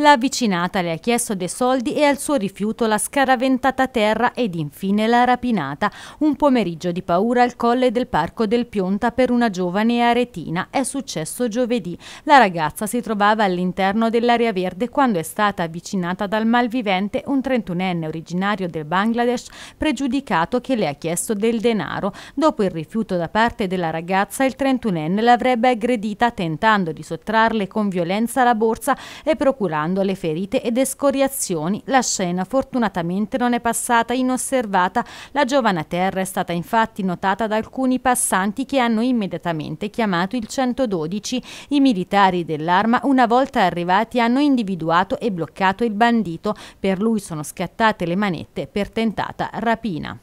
La avvicinata le ha chiesto dei soldi e al suo rifiuto l'ha scaraventata a terra ed infine l'ha rapinata. Un pomeriggio di paura al colle del parco del Pionta per una giovane aretina. È successo giovedì. La ragazza si trovava all'interno dell'area verde quando è stata avvicinata dal malvivente, un 31enne originario del Bangladesh, pregiudicato che le ha chiesto del denaro. Dopo il rifiuto da parte della ragazza, il 31enne l'avrebbe aggredita tentando di sottrarle con violenza la borsa e procurando evitando le ferite ed escoriazioni. La scena fortunatamente non è passata inosservata. La giovane terra è stata infatti notata da alcuni passanti che hanno immediatamente chiamato il 112. I militari dell'arma, una volta arrivati, hanno individuato e bloccato il bandito. Per lui sono scattate le manette per tentata rapina.